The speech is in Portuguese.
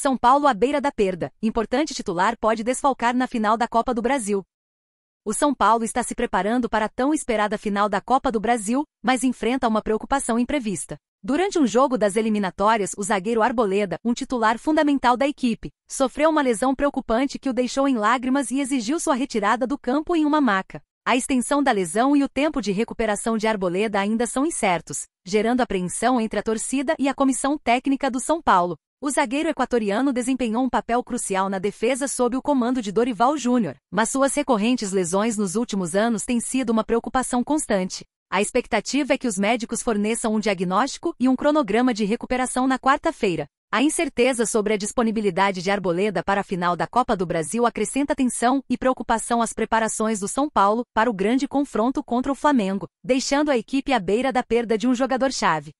São Paulo à beira da perda, importante titular pode desfalcar na final da Copa do Brasil. O São Paulo está se preparando para a tão esperada final da Copa do Brasil, mas enfrenta uma preocupação imprevista. Durante um jogo das eliminatórias, o zagueiro Arboleda, um titular fundamental da equipe, sofreu uma lesão preocupante que o deixou em lágrimas e exigiu sua retirada do campo em uma maca. A extensão da lesão e o tempo de recuperação de Arboleda ainda são incertos, gerando apreensão entre a torcida e a comissão técnica do São Paulo, o zagueiro equatoriano desempenhou um papel crucial na defesa sob o comando de Dorival Júnior, mas suas recorrentes lesões nos últimos anos têm sido uma preocupação constante. A expectativa é que os médicos forneçam um diagnóstico e um cronograma de recuperação na quarta-feira. A incerteza sobre a disponibilidade de Arboleda para a final da Copa do Brasil acrescenta tensão e preocupação às preparações do São Paulo para o grande confronto contra o Flamengo, deixando a equipe à beira da perda de um jogador-chave.